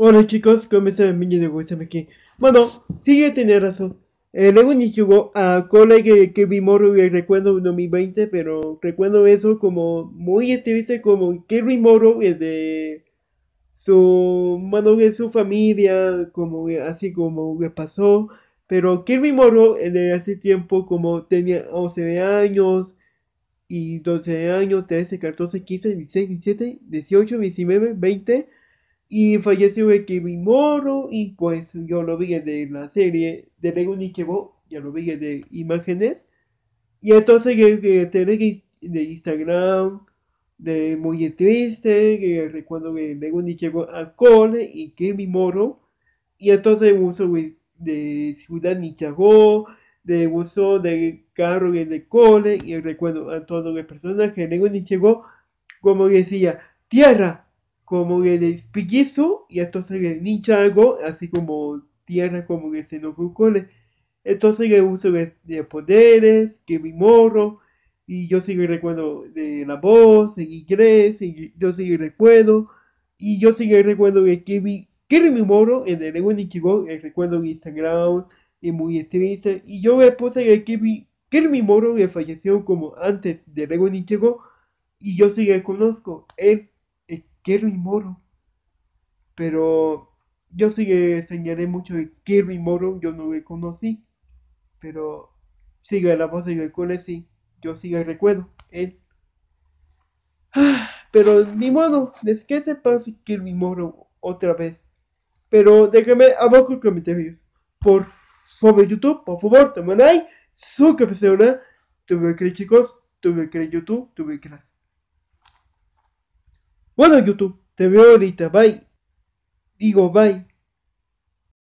Hola chicos, ¿cómo están? de a aquí. Bueno, sí, yo tenía razón. Eh, luego llegó a colega que, Morrow y recuerdo 2020, pero recuerdo eso como muy triste, como Kirby Morrow de su mano de su familia, como así como le pasó. Pero Kirby Morrow de hace tiempo como tenía 11 años, y 12 años, 13, 14, 15, 16, 17, 18, 19, 20. Y falleció de Moro y pues yo lo vi de la serie de Lego Ichibo, ya lo vi de imágenes. Y entonces eh, que tenéis de Instagram, de muy triste, que recuerdo que Lego Ichibo a Cole y Moro Y entonces uso de Ciudad Nichagó, de uso de carro de Cole y recuerdo a todos los personajes de Lego como decía, tierra, como que de y entonces de ninja algo, así como tierra como que se nos esto Entonces uso de, poderes, que mi morro, y yo el recuerdo de la voz, en inglés, y yo sí recuerdo, y yo el recuerdo de que mi, que morro, en el Ego eh, recuerdo en Instagram, y muy triste, y yo me puse de que mi, que mi morro falleció como antes de ni Ichigo, y yo sí conozco él Kirby Moro. Pero yo sí que señalé mucho de Kirby Moro, yo no le conocí. Pero sigue la voz de Yokole, sí. Yo sí el recuerdo, él. Pero ni modo, es que se pasó Kirby Moro otra vez. Pero déjame abajo en comentarios. Por favor, YouTube, por favor, te like, suscríbanse Tú Tuve que chicos, tuve que YouTube, tuve que bueno, YouTube, te veo ahorita. Bye. Digo, bye.